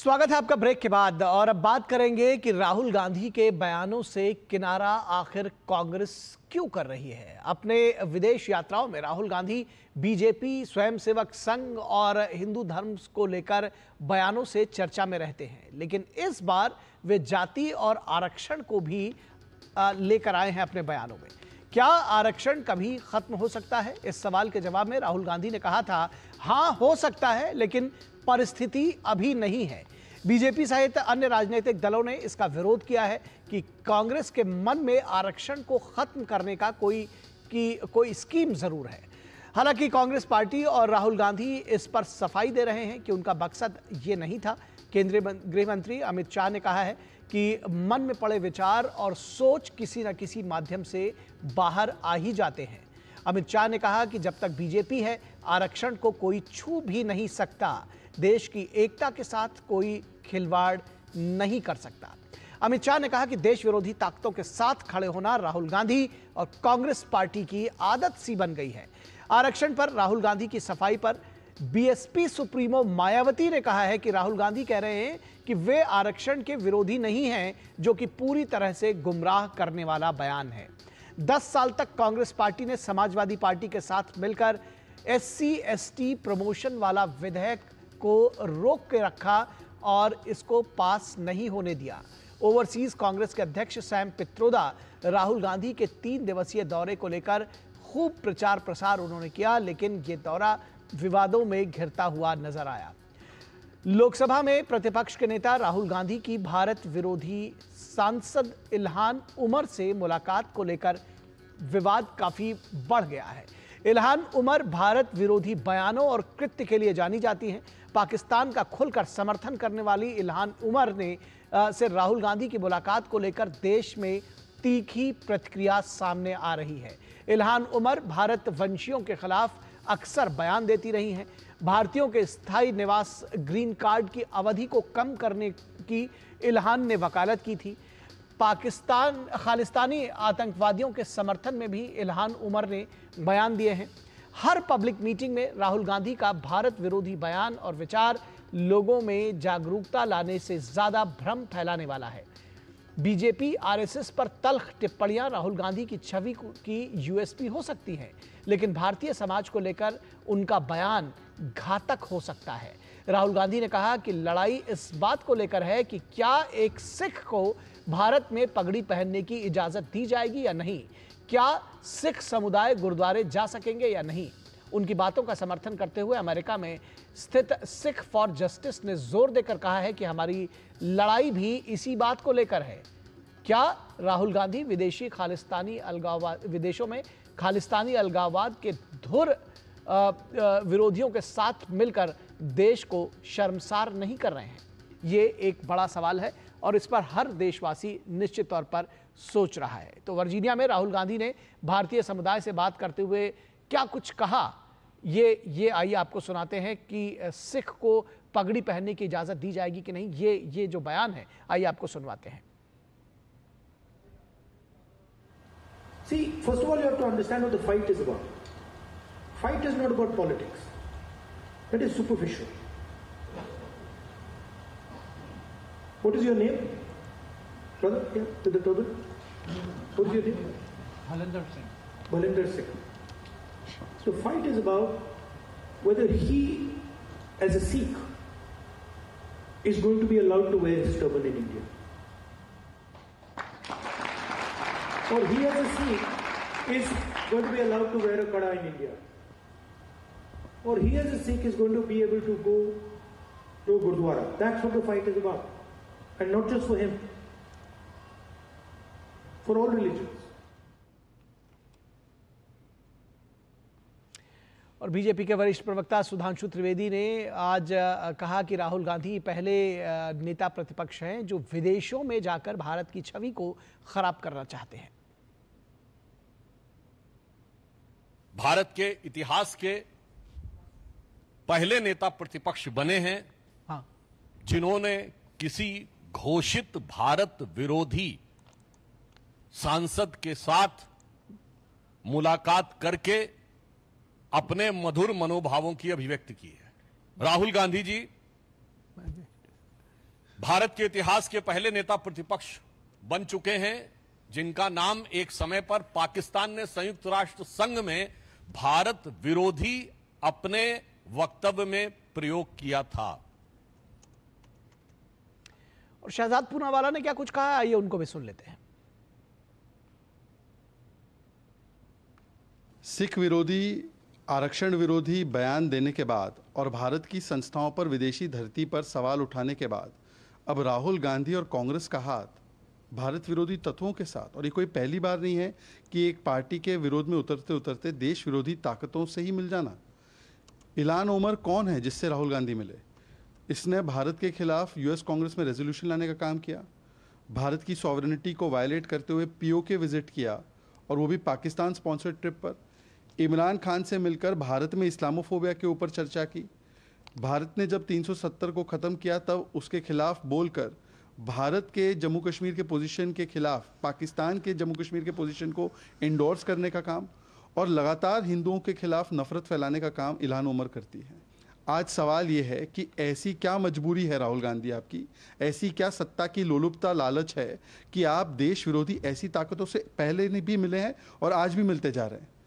स्वागत है आपका ब्रेक के बाद और अब बात करेंगे कि राहुल गांधी के बयानों से किनारा आखिर कांग्रेस क्यों कर रही है अपने विदेश यात्राओं में राहुल गांधी बीजेपी स्वयंसेवक संघ और हिंदू धर्म को लेकर बयानों से चर्चा में रहते हैं लेकिन इस बार वे जाति और आरक्षण को भी लेकर आए हैं अपने बयानों में क्या आरक्षण कभी खत्म हो सकता है इस सवाल के जवाब में राहुल गांधी ने कहा था हाँ हो सकता है लेकिन परिस्थिति अभी नहीं है बीजेपी सहित अन्य राजनीतिक दलों ने इसका विरोध किया है कि कांग्रेस के मन में आरक्षण को खत्म करने का कोई की कोई स्कीम जरूर है हालांकि कांग्रेस पार्टी और राहुल गांधी इस पर सफाई दे रहे हैं कि उनका मकसद ये नहीं था केंद्रीय गृह मंत्री अमित शाह ने कहा है कि मन में पड़े विचार और सोच किसी न किसी माध्यम से बाहर आ ही जाते हैं अमित शाह ने कहा कि जब तक बीजेपी है आरक्षण को कोई छू भी नहीं सकता देश की एकता के साथ कोई खिलवाड़ नहीं कर सकता अमित शाह ने कहा कि देश विरोधी ताकतों के साथ खड़े होना राहुल गांधी और कांग्रेस पार्टी की आदत सी बन गई है आरक्षण पर राहुल गांधी की सफाई पर बीएसपी सुप्रीमो मायावती ने कहा है कि राहुल गांधी कह रहे हैं कि वे आरक्षण के विरोधी नहीं हैं जो कि पूरी तरह से गुमराह करने वाला बयान है दस साल तक कांग्रेस पार्टी ने समाजवादी पार्टी के साथ मिलकर एस सी प्रमोशन वाला विधेयक को रोक के रखा और इसको पास नहीं होने दिया ओवरसीज कांग्रेस के अध्यक्ष सैम पित्रोदा राहुल गांधी के तीन दिवसीय दौरे को लेकर खूब प्रचार प्रसार उन्होंने किया लेकिन ये दौरा विवादों में घिरता हुआ नजर आया लोकसभा में प्रतिपक्ष के नेता राहुल गांधी की भारत विरोधी सांसद इल्हान उमर से मुलाकात को लेकर विवाद काफी बढ़ गया है इल्हान उमर भारत विरोधी बयानों और कृत्य के लिए जानी जाती हैं पाकिस्तान का खुलकर समर्थन करने वाली इल्हान उमर ने से राहुल गांधी की मुलाकात को लेकर देश में तीखी प्रतिक्रिया सामने आ रही है इल्हान उमर भारत वंशियों के खिलाफ अक्सर बयान देती रही हैं भारतीयों के स्थायी निवास ग्रीन कार्ड की अवधि को कम करने की इल्हान ने वकालत की थी पाकिस्तान खालिस्तानी आतंकवादियों के समर्थन में भी इल्हान उमर ने बयान दिए हैं हर पब्लिक मीटिंग में राहुल गांधी का भारत विरोधी बयान और विचार लोगों में जागरूकता लाने से ज्यादा भ्रम फैलाने वाला है बीजेपी आरएसएस पर तल्ख टिप्पणियां राहुल गांधी की छवि की यूएसपी हो सकती हैं लेकिन भारतीय समाज को लेकर उनका बयान घातक हो सकता है राहुल गांधी ने कहा कि लड़ाई इस बात को लेकर है कि क्या एक सिख को भारत में पगड़ी पहनने की इजाजत दी जाएगी या नहीं क्या सिख समुदाय गुरुद्वारे जा सकेंगे या नहीं उनकी बातों का समर्थन करते हुए अमेरिका में स्थित सिख फॉर जस्टिस ने जोर देकर कहा है कि हमारी लड़ाई भी इसी बात को लेकर है क्या राहुल गांधी विदेशी खालिस्तानी अलगाववाद विदेशों में खालिस्तानी अलगाववाद के धुर विरोधियों के साथ मिलकर देश को शर्मसार नहीं कर रहे हैं ये एक बड़ा सवाल है और इस पर हर देशवासी निश्चित तौर पर सोच रहा है तो वर्जीनिया में राहुल गांधी ने भारतीय समुदाय से बात करते हुए क्या कुछ कहा ये ये आइए आपको सुनाते हैं कि सिख को पगड़ी पहनने की इजाजत दी जाएगी कि नहीं ये ये जो बयान है आइए आपको सुनवाते हैं see first of all you have to understand the fight is about fight is not about politics that is superficial what is your name brother the टोबल what is your name Halendra Singh Halendra Singh The fight is about whether he, as a Sikh, is going to be allowed to wear his turban in India. Or he as a Sikh is going to be allowed to wear a kada in India. Or he as a Sikh is going to be able to go to Gurdwara. That's what the fight is about. And not just for him. For all religions. और BJP के वरिष्ठ प्रवक्ता सुधांशु त्रिवेदी ने आज कहा कि राहुल गांधी पहले नेता प्रतिपक्ष हैं जो विदेशों में जाकर भारत की छवि को खराब करना चाहते हैं भारत के इतिहास के पहले नेता प्रतिपक्ष बने हैं हाँ। जिन्होंने किसी घोषित भारत विरोधी सांसद के साथ मुलाकात करके अपने मधुर मनोभावों की अभिव्यक्ति की है राहुल गांधी जी भारत के इतिहास के पहले नेता प्रतिपक्ष बन चुके हैं जिनका नाम एक समय पर पाकिस्तान ने संयुक्त राष्ट्र संघ में भारत विरोधी अपने वक्तव्य में प्रयोग किया था और शहजाद पूनावाला ने क्या कुछ कहा आइए उनको भी सुन लेते हैं सिख विरोधी आरक्षण विरोधी बयान देने के बाद और भारत की संस्थाओं पर विदेशी धरती पर सवाल उठाने के बाद अब राहुल गांधी और कांग्रेस का हाथ भारत विरोधी तत्वों के साथ और ये कोई पहली बार नहीं है कि एक पार्टी के विरोध में उतरते उतरते देश विरोधी ताकतों से ही मिल जाना इलान उमर कौन है जिससे राहुल गांधी मिले इसने भारत के खिलाफ यूएस कांग्रेस में रेजोल्यूशन लाने का काम किया भारत की सॉवरनिटी को वायलेट करते हुए पीओके विजिट किया और वो भी पाकिस्तान स्पॉन्सर्ड ट्रिप पर इमरान खान से मिलकर भारत में इस्लामोफोबिया के ऊपर चर्चा की भारत ने जब 370 को ख़त्म किया तब उसके खिलाफ बोलकर भारत के जम्मू कश्मीर के पोजीशन के खिलाफ पाकिस्तान के जम्मू कश्मीर के पोजीशन को इंडोर्स करने का काम और लगातार हिंदुओं के खिलाफ नफरत फैलाने का काम इलान उमर करती है आज सवाल ये है कि ऐसी क्या मजबूरी है राहुल गांधी आपकी ऐसी क्या सत्ता की लोलुपता लालच है कि आप देश विरोधी ऐसी ताकतों से पहले भी मिले हैं और आज भी मिलते जा रहे हैं